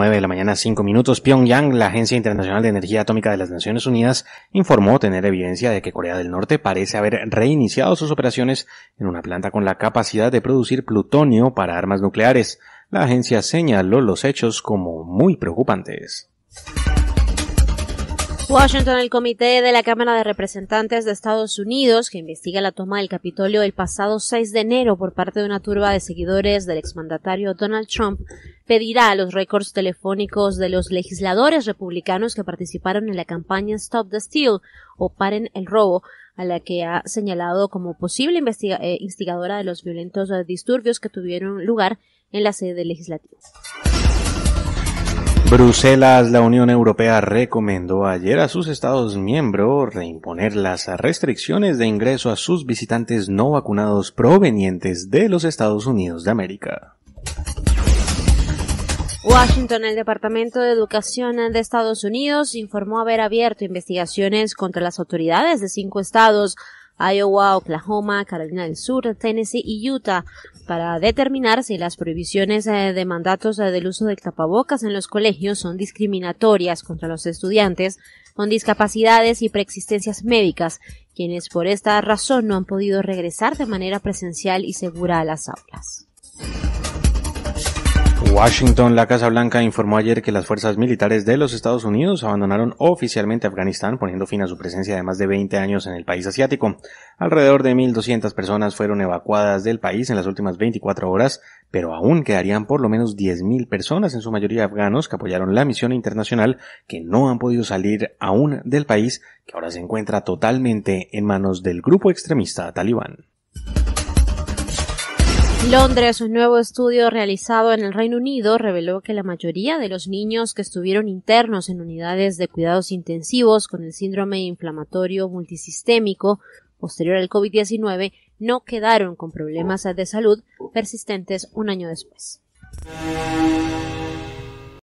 9 de la mañana, 5 minutos, Pyongyang, la Agencia Internacional de Energía Atómica de las Naciones Unidas, informó tener evidencia de que Corea del Norte parece haber reiniciado sus operaciones en una planta con la capacidad de producir plutonio para armas nucleares. La agencia señaló los hechos como muy preocupantes. Washington, el comité de la Cámara de Representantes de Estados Unidos, que investiga la toma del Capitolio el pasado 6 de enero por parte de una turba de seguidores del exmandatario Donald Trump, pedirá los récords telefónicos de los legisladores republicanos que participaron en la campaña Stop the Steal o Paren el Robo, a la que ha señalado como posible eh, instigadora de los violentos eh, disturbios que tuvieron lugar en la sede legislativa. Bruselas, la Unión Europea recomendó ayer a sus Estados miembros reimponer las restricciones de ingreso a sus visitantes no vacunados provenientes de los Estados Unidos de América. Washington, el Departamento de Educación de Estados Unidos informó haber abierto investigaciones contra las autoridades de cinco estados Iowa, Oklahoma, Carolina del Sur, Tennessee y Utah para determinar si las prohibiciones eh, de mandatos eh, del uso de tapabocas en los colegios son discriminatorias contra los estudiantes con discapacidades y preexistencias médicas, quienes por esta razón no han podido regresar de manera presencial y segura a las aulas. Washington, la Casa Blanca, informó ayer que las fuerzas militares de los Estados Unidos abandonaron oficialmente Afganistán, poniendo fin a su presencia de más de 20 años en el país asiático. Alrededor de 1.200 personas fueron evacuadas del país en las últimas 24 horas, pero aún quedarían por lo menos 10.000 personas, en su mayoría afganos, que apoyaron la misión internacional, que no han podido salir aún del país, que ahora se encuentra totalmente en manos del grupo extremista talibán. Londres, un nuevo estudio realizado en el Reino Unido reveló que la mayoría de los niños que estuvieron internos en unidades de cuidados intensivos con el síndrome inflamatorio multisistémico posterior al COVID-19 no quedaron con problemas de salud persistentes un año después.